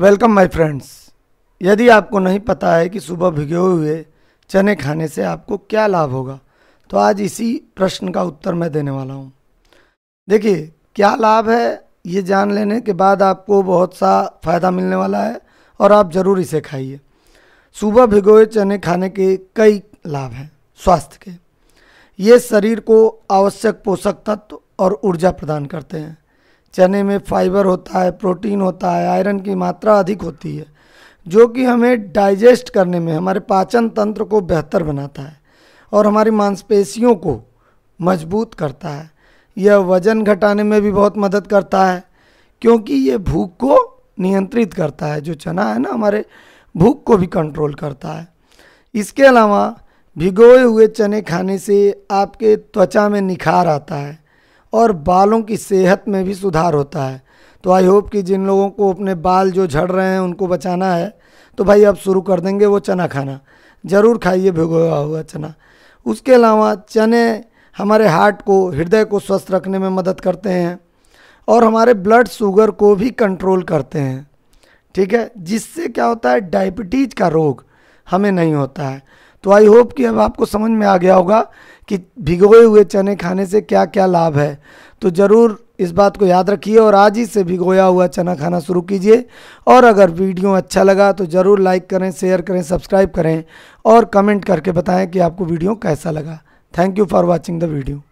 welcome my friends यदि आपको नहीं पता है कि सुबह भिगे हुए चने खाने से आपको क्या लाभ होगा तो आज इसी प्रश्न का उत्तर मैं देने वाला हूँ देखिए क्या लाभ है ये जान लेने के बाद आपको बहुत सा फ़ायदा मिलने वाला है और आप ज़रूर इसे खाइए सुबह भिगोए चने खाने के कई लाभ हैं स्वास्थ्य के ये शरीर को आवश्यक पोषक तत्व और ऊर्जा प्रदान करते हैं चने में फाइबर होता है प्रोटीन होता है आयरन की मात्रा अधिक होती है जो कि हमें डाइजेस्ट करने में हमारे पाचन तंत्र को बेहतर बनाता है और हमारी मांसपेशियों को मजबूत करता है यह वज़न घटाने में भी बहुत मदद करता है क्योंकि ये भूख को नियंत्रित करता है जो चना है ना हमारे भूख को भी कंट्रोल करता है इसके अलावा भिगोए हुए चने खाने से आपके त्वचा में निखार आता है और बालों की सेहत में भी सुधार होता है तो आई होप कि जिन लोगों को अपने बाल जो झड़ रहे हैं उनको बचाना है तो भाई अब शुरू कर देंगे वो चना खाना ज़रूर खाइए भिगोया हुआ चना उसके अलावा चने हमारे हार्ट को हृदय को स्वस्थ रखने में मदद करते हैं और हमारे ब्लड शुगर को भी कंट्रोल करते हैं ठीक है जिससे क्या होता है डायबिटीज़ का रोग हमें नहीं होता है तो आई होप कि अब आपको समझ में आ गया होगा कि भिगोए हुए चने खाने से क्या क्या लाभ है तो ज़रूर इस बात को याद रखिए और आज ही से भिगोया हुआ चना खाना शुरू कीजिए और अगर वीडियो अच्छा लगा तो ज़रूर लाइक करें शेयर करें सब्सक्राइब करें और कमेंट करके बताएं कि आपको वीडियो कैसा लगा thank you for watching the video